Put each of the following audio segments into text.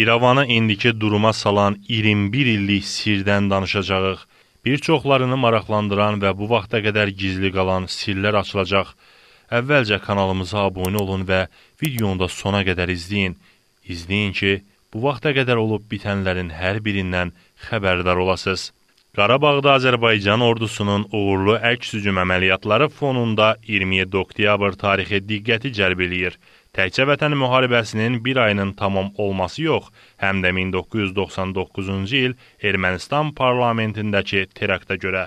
İrəvanı indiki duruma salan 21 illik sirdən danışacağıq. Bir çoxlarını maraqlandıran və bu vaxta qədər gizli qalan sirlər açılacaq. Əvvəlcə kanalımıza abunə olun və videonu da sona qədər izləyin. İzləyin ki, bu vaxta qədər olub bitənlərin hər birindən xəbərdar olasınız. Qarabağda Azərbaycan ordusunun uğurlu əks hücum əməliyyatları fonunda 27 oktyabr tarixi diqqəti cəlb eləyir təkcə Vətən müharibəsinin bir ayının tamam olması yox, həm də 1999-cu il Ermənistan parlamentindəki teraktə görə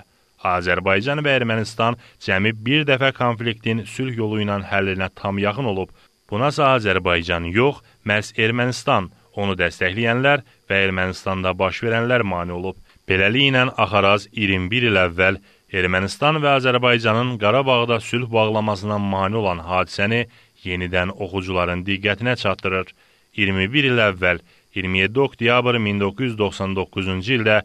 Azərbaycan və Ermənistan cəmi bir dəfə konfliktin sülh yolu ilə həllinə tam yaxın olub. Bunasa Azərbaycan yox, məhz Ermənistan, onu dəstəkləyənlər və Ermənistanda baş verənlər mane olub. Beləliklə Axaraz 21 il əvvəl Ermənistan və Azərbaycanın Qarabağda sülh bağlamasına mane olan hadisəni yenidən oxucuların diqqətinə çatdırır. 21 il əvvəl 27 oktyabr 1999-cu ildə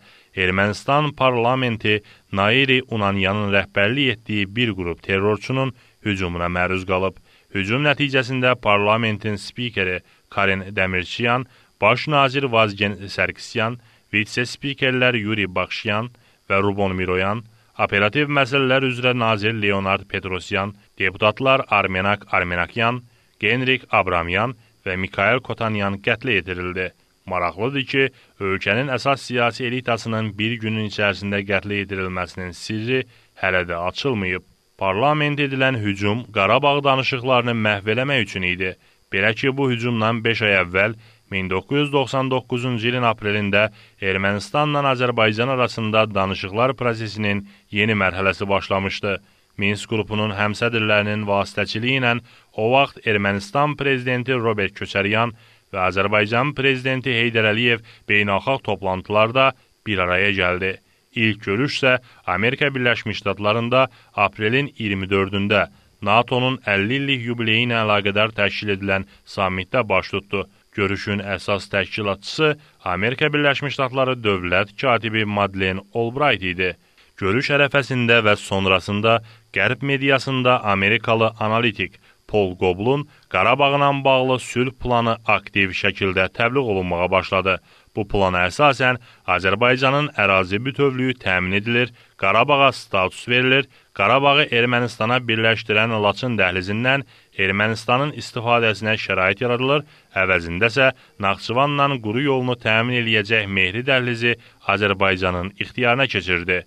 Ermənistan parlamenti Nairi Unanyanın rəhbərlik etdiyi bir qrup terrorçunun hücumuna məruz qalıb. Hücum nəticəsində parlamentin spikeri Karin Dəmirçiyan, baş nazir Vazgen Sərkisyan, vitse spikerlər Yuri Bakşyan və Rubon Miroyan Operativ məsələlər üzrə nazir Leonard Petrosyan, deputatlar Armenak Armenakyan, Genrik Abramyan və Mikhail Kotanyan qətlə yetirildi. Maraqlıdır ki, ölkənin əsas siyasi elitasının bir günün içərisində qətlə yetirilməsinin sirri hələ də açılmayıb. Parlament edilən hücum Qarabağ danışıqlarını məhv eləmək üçün idi. Belə ki, bu hücumdan 5 ay əvvəl 1999-cu ilin aprelində Ermənistanla Azərbaycan arasında danışıqlar prosesinin yeni mərhələsi başlamışdı. Minsk qrupunun həmsədrlərinin vasitəçiliyi ilə o vaxt Ermənistan prezidenti Robert Köçəryan və Azərbaycan prezidenti Heydər Əliyev beynəlxalq toplantılarda bir araya gəldi. İlk görüş isə Amerika Birləşmiş Ştatlarında aprelin 24-də NATO-nun 50 illik yubileyi ilə əlaqədar təşkil edilən sammitdə baş tutdu. Görüşün əsas təşkilatçısı Amerika Birləşmiş Ştatları dövlət katibi Madlen Albright idi. Görüş ərəfəsində və sonrasında Qərb mediasında Amerikalı analitik Paul Goblun Qarabağla bağlı sülh planı aktiv şəkildə təbliğ olunmağa başladı. Bu plana əsasən Azərbaycanın ərazi bütövlüyü təmin edilir, Qarabağa status verilir, Qarabağı Ermənistana birləşdirən Laçın dəhlizindən Ermənistanın istifadəsinə şərait yaradılır, əvəzində isə Naxçıvanla quru yolunu təmin eləyəcək Mehri dəhlizi Azərbaycanın ixtiyarına keçirdi.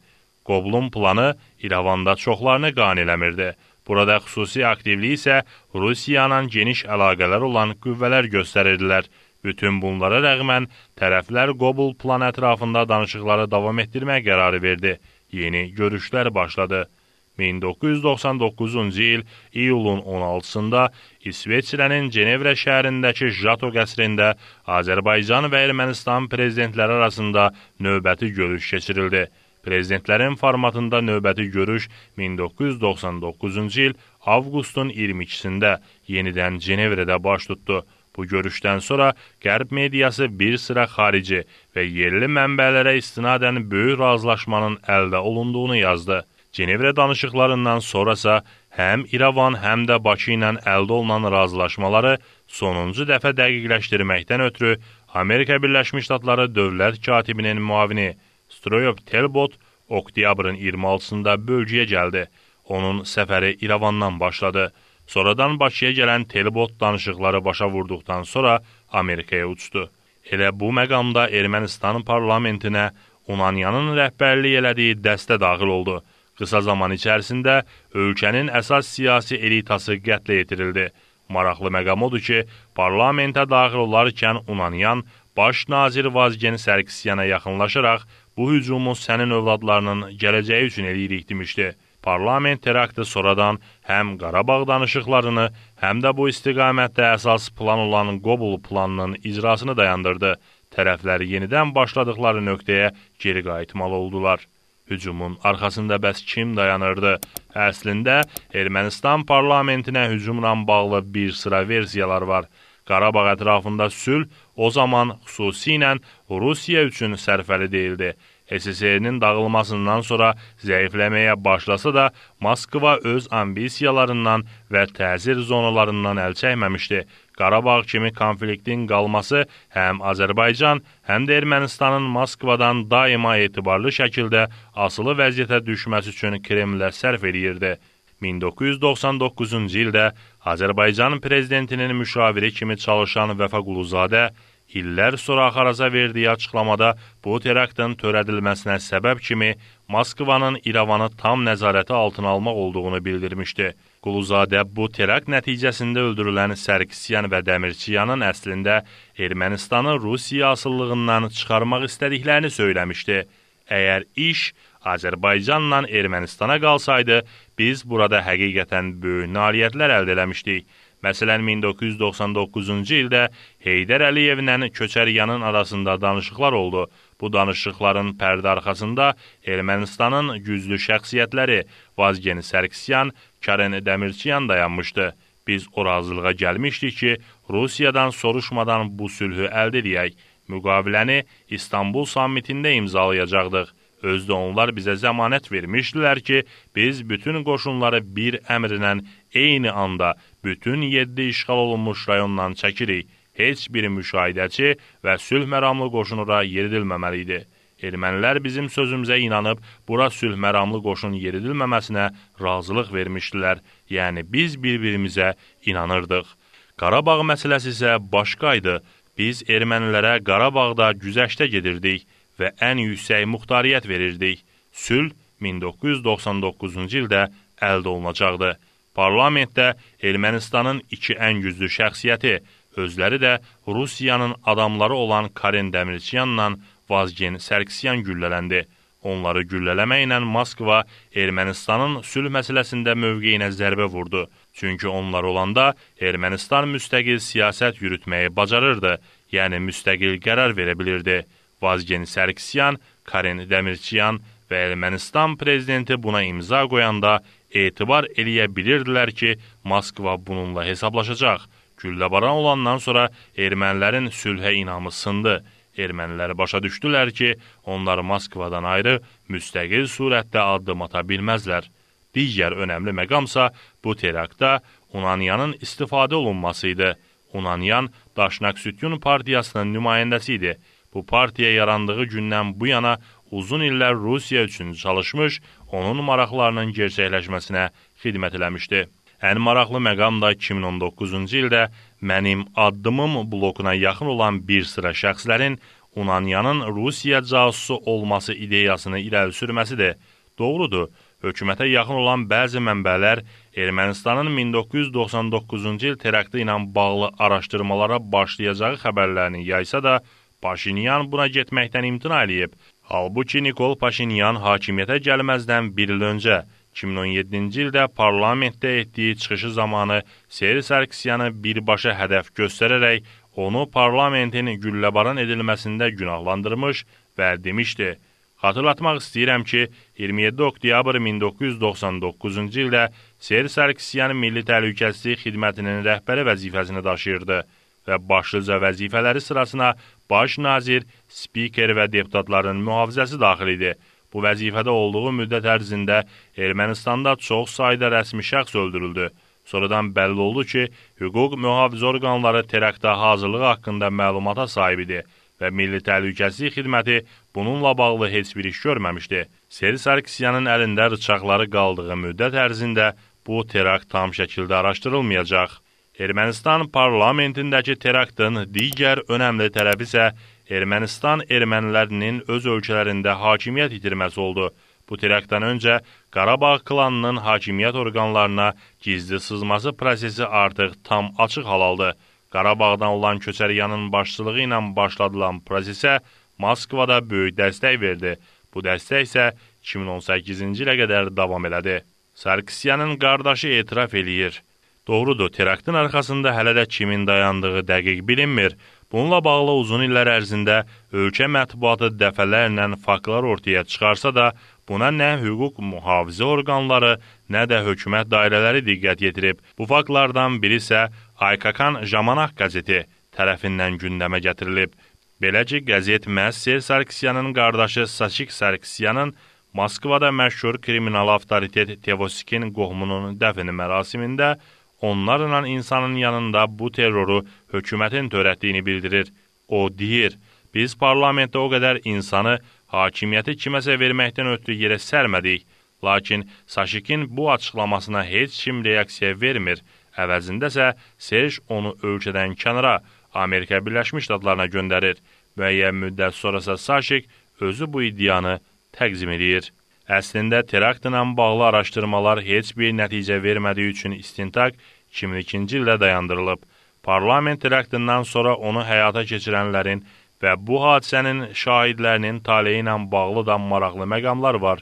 Qoblun planı İrəvanda çoxlarını qan eləmirdi. Burada xüsusi aktivliyi isə Rusiyanın geniş əlaqələr olan qüvvələr göstərirdilər. Bütün bunlara rəğmən tərəflər Qobul plan ətrafında danışıqları davam etdirmək qərarı verdi. Yeni görüşlər başladı. 1999-cu il iyulun 16-sında İsveçrənin Cenevrə şəhərindəki Jato qəsrində Azərbaycan və Ermənistan prezidentləri arasında növbəti görüş keçirildi. Prezidentlərin formatında növbəti görüş 1999-cu il avqustun 22-sində yenidən Cenevrədə baş tutdu. Bu görüşdən sonra Qərb mediası bir sıra xarici və yerli mənbələrə istinadən böyük razılaşmanın əldə olunduğunu yazdı. Cenevrə danışıqlarından sonrasa həm İrəvan, həm də Bakı ilə əldə olunan razılaşmaları sonuncu dəfə dəqiqləşdirməkdən ötürü Amerika Birləşmiş Ştatları dövlət katibinin müavini Stroyov Telbot oktyabrın 26-sında bölgəyə gəldi. Onun səfəri İrəvandan başladı. Sonradan Bakıya gələn Telbot danışıqları başa vurduqdan sonra Amerikaya uçdu. Elə bu məqamda Ermənistan parlamentinə Unanyanın rəhbərlik elədiyi dəstə daxil oldu. Qısa zaman içərisində ölkənin əsas siyasi elitası qətlə yetirildi. Maraqlı məqam odur ki, parlamentə daxil olarkən Unanyan baş nazir Vazgen Sərkisyanə yaxınlaşaraq bu hücumu sənin övladlarının gələcəyi üçün eləyirik demişdi. Parlament teraktı sonradan həm Qarabağ danışıqlarını, həm də bu istiqamətdə əsas plan olan Qobul planının icrasını dayandırdı. Tərəfləri yenidən başladıqları nöqtəyə geri qayıtmalı oldular. Hücumun arxasında bəs kim dayanırdı? Əslində Ermənistan parlamentinə hücumla bağlı bir sıra versiyalar var. Qarabağ ətrafında sülh o zaman xüsusilə Rusiya üçün sərfəli deyildi. SSR-nin dağılmasından sonra zəifləməyə başlasa da, Moskva öz ambisiyalarından və təsir zonalarından əl çəkməmişdi. Qarabağ kimi konfliktin qalması həm Azərbaycan, həm də Ermənistanın Moskvadan daima etibarlı şəkildə asılı vəziyyətə düşməsi üçün Kremlə sərf edirdi. 1999-cu ildə Azərbaycan prezidentinin müşaviri kimi çalışan Vəfəquluzadə İllər sonra Axaraza verdiyi açıqlamada bu teraktın törədilməsinə səbəb kimi Moskvanın İrəvanı tam nəzarəti altına almaq olduğunu bildirmişdi. Quluzadə bu terakt nəticəsində öldürülən Sərkisyan və Dəmirçiyanın əslində Ermənistanı Rusiya asıllığından çıxarmaq istədiklərini söyləmişdi. Əgər iş Azərbaycanla Ermənistana qalsaydı, biz burada həqiqətən böyük nailiyyətlər əldə eləmişdik. Məsələn, 1999-cu ildə Heydər Əliyevlə Köçəryanın arasında danışıqlar oldu. Bu danışıqların pərdə arxasında Ermənistanın güclü şəxsiyyətləri Vazgen Sərkisyan, Karen Dəmirçiyan dayanmışdı. Biz o razılığa gəlmişdik ki, Rusiyadan soruşmadan bu sülhü əldə edək. Müqaviləni İstanbul sammitində imzalayacaqdıq. Özdə onlar bizə zəmanət vermişdilər ki, biz bütün qoşunları bir əmrlə eyni anda bütün 7 işğal olunmuş rayondan çəkirik. Heç biri müşahidəçi və sülh məramlı qoşunura yeridilməməli idi. Ermənilər bizim sözümüzə inanıb, bura sülh məramlı qoşun yeridilməməsinə razılıq vermişdilər. Yəni, biz bir-birimizə inanırdıq. Qarabağ məsələsi isə başqa idi. Biz ermənilərə Qarabağda güzəştə gedirdik və ən yüksək muxtariyyət verirdik. Sülh 1999-cu ildə əldə olunacaqdı. Parlamentdə Ermənistanın iki ən güclü şəxsiyyəti, özləri də Rusiyanın adamları olan Karen Dəmirçiyanla Vazgen Sərkisyan güllələndi. Onları güllələməklə Moskva Ermənistanın sülh məsələsində mövqeyinə zərbə vurdu. Çünki onlar olanda Ermənistan müstəqil siyasət yürütməyi bacarırdı, yəni müstəqil qərar verə bilirdi. Vazgen Sərkisyan, Karen Dəmirçiyan və Ermənistan prezidenti buna imza qoyanda etibar eləyə bilirdilər ki, Moskva bununla hesablaşacaq. Gülləbaran olandan sonra ermənilərin sülhə inamı sındı. Ermənilər başa düşdülər ki, onlar Moskvadan ayrı müstəqil surətdə addım ata bilməzlər. Digər önəmli məqamsa bu teraktda Unanyanın istifadə olunması idi. Unanyan Daşnak Sütyun partiyasının nümayəndəsi idi. Bu partiya yarandığı gündən bu yana uzun illər Rusiya üçün çalışmış, onun maraqlarının gerçəkləşməsinə xidmət eləmişdi. Ən maraqlı məqam da 2019-cu ildə Mənim addımım blokuna yaxın olan bir sıra şəxslərin Unanyanın Rusiya casusu olması ideyasını irəli sürməsidir. Doğrudur, hökumətə yaxın olan bəzi mənbələr Ermənistanın 1999-cu il terakti ilə bağlı araşdırmalara başlayacağı xəbərlərini yaysa da, Paşinyan buna getməkdən imtina eləyib Halbuki Nikol Paşinyan hakimiyyətə gəlməzdən bir il öncə 2017-ci ildə parlamentdə etdiyi çıxışı zamanı Seyri Sarkisyanı birbaşa hədəf göstərərək onu parlamentin gülləbaran edilməsində günahlandırmış və demişdi, Xatırlatmaq istəyirəm ki, 27 oktyabr 1999-cu ildə Seyri Sarkisyan Milli Təhlükəsizlik Xidmətinin rəhbəri vəzifəsini daşıyırdı və başlıca vəzifələri sırasına baş nazir, spiker və deputatların mühafizəsi daxil idi. Bu vəzifədə olduğu müddət ərzində Ermənistanda çox sayda rəsmi şəxs öldürüldü. Sonradan bəlli oldu ki, hüquq mühafizə orqanları teraktə hazırlığı haqqında məlumata sahib idi və Milli Təhlükəsizlik Xidməti bununla bağlı heç bir iş görməmişdi. Seri Sarkisyanın əlində rıçaqları qaldığı müddət ərzində bu terakt tam şəkildə araşdırılmayacaq. Ermənistan parlamentindəki teraktın digər önəmli tələbi isə Ermənistan ermənilərinin öz ölkələrində hakimiyyət itirməsi oldu. Bu teraktdan öncə Qarabağ klanının hakimiyyət orqanlarına gizli sızması prosesi artıq tam açıq hal aldı. Qarabağdan olan köçəriyanın başçılığı ilə başladılan prosesə Moskvada böyük dəstək verdi. Bu dəstək isə 2018-ci ilə qədər davam elədi. Sarkisyanın qardaşı etiraf eləyir. Doğrudur, teraktin arxasında hələ də kimin dayandığı dəqiq bilinmir. Bununla bağlı uzun illər ərzində ölkə mətbuatı dəfələrlə faktlar ortaya çıxarsa da, buna nə hüquq mühafizə orqanları, nə də hökumət dairələri diqqət yetirib. Bu faktlardan biri isə Aykakan Jamanaq qəzeti tərəfindən gündəmə gətirilib. Belə ki, qəzet məhz Ser Sarkisyanın qardaşı Saşik Sarkisyanın Moskvada məşhur kriminal avtoritet Tevosikin qohumunun dəfini mərasimində onlarla insanın yanında bu terroru hökumətin törətdiyini bildirir. O deyir, biz parlamentdə o qədər insanı hakimiyyəti kiməsə verməkdən ötürü yerə sərmədik. Lakin Saşikin bu açıqlamasına heç kim reaksiya vermir. Əvəzindəsə Serj onu ölkədən kənara, Amerika Birləşmiş Ştatlarına göndərir. Müəyyən müddət sonrasa Saşik özü bu iddianı təqzim edir. Əslində terakt ilə bağlı araşdırmalar heç bir nəticə vermədiyi üçün istintaq 2002-ci ildə dayandırılıb. Parlament teraktindən sonra onu həyata keçirənlərin və bu hadisənin şahidlərinin taleyi ilə bağlı da maraqlı məqamlar var.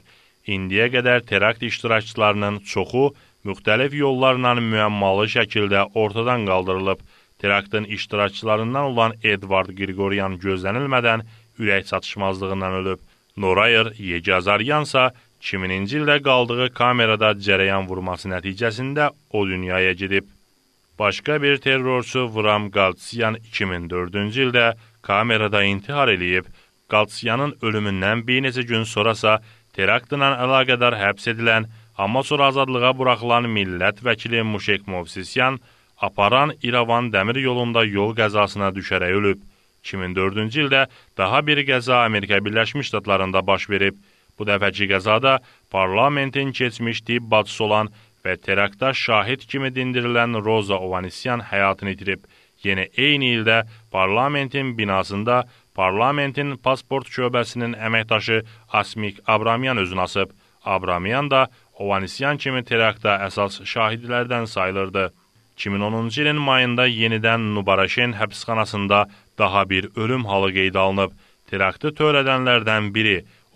İndiyə qədər terakt iştirakçılarının çoxu müxtəlif yollarla müəmmalı şəkildə ortadan qaldırılıb. Teraktın iştirakçılarından olan Edvard Qriqoryan gözlənilmədən ürək çatışmazlığından ölüb. Norayer Yecazaryansa 2000-ci ildə qaldığı kamerada cərəyan vurması nəticəsində o dünyaya gedib. Başqa bir terrorçu Vram Qaltsiyan 2004-cü ildə kamerada intihar eləyib. Qaltsiyanın ölümündən bir neçə gün sonrasa teraktla əlaqədar həbs edilən, amma sonra azadlığa buraxılan millət vəkili Muşek Movsisyan aparan İrəvan dəmir yolunda yol qəzasına düşərək ölüb. 2004-cü ildə daha bir qəza Amerika Birləşmiş Ştatlarında baş verib. Bu dəfəki qəzada parlamentin keçmiş tibb bacısı olan və teraktda şahid kimi dindirilən Roza Ovanisyan həyatını itirib. Yenə eyni ildə parlamentin binasında parlamentin pasport şöbəsinin əməkdaşı Asmik Abramyan özünü asıb. Abramyan da Ovanisyan kimi teraktda əsas şahidlərdən sayılırdı. 2010-cu ilin mayında yenidən Nubaraşen həbsxanasında Daha bir ölüm halı qeydə alınıb. Teraktı törədənlərdən biri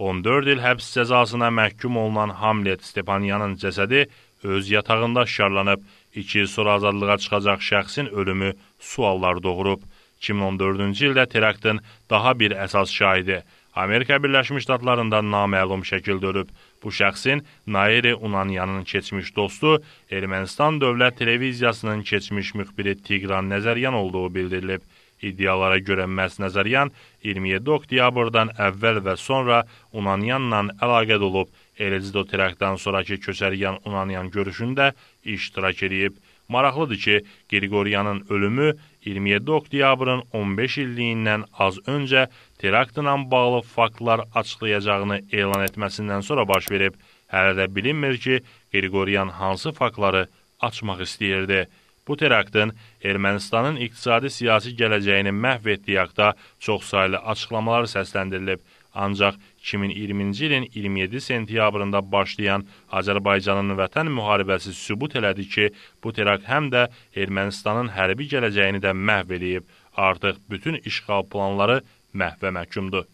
14 il həbs cəzasına məhkum olunan Hamlet Stepaniyanın cəsədi öz yatağında şarlanıb. İki il sonra azadlığa çıxacaq şəxsin ölümü suallar doğurub. 2014-cü ildə teraktın daha bir əsas şahidi Amerika Birləşmiş Ştatlarında naməlum şəkildə ölüb. Bu şəxsin Nairi Unanyanın keçmiş dostu Ermənistan Dövlət Televiziyasının keçmiş müxbiri Tigran Nəzəryan olduğu bildirilib. İddialara görə məhz Nəzəryan 27 oktyabrdan əvvəl və sonra Unanyanla əlaqədə olub. Elizdo terəktdən sonrakı Köçəryan-Unanyan görüşündə iştirak edib. Maraqlıdır ki, Qriqoryanın ölümü 27 oktyabrın 15 illiyindən az öncə teraktla bağlı faktlar açıqlayacağını elan etməsindən sonra baş verib. Hələ də bilinmir ki, Qriqoryan hansı faktları açmaq istəyirdi. Bu teraktın Ermənistanın iqtisadi-siyasi gələcəyini məhv etdiyi haqda çoxsaylı açıqlamalar səsləndirilib. Ancaq 2020-ci ilin 27 sentyabrında başlayan Azərbaycanın vətən müharibəsi sübut elədi ki, bu terakt həm də Ermənistanın hərbi gələcəyini də məhv eləyib. Artıq bütün işğal planları məhvə məhkumdur.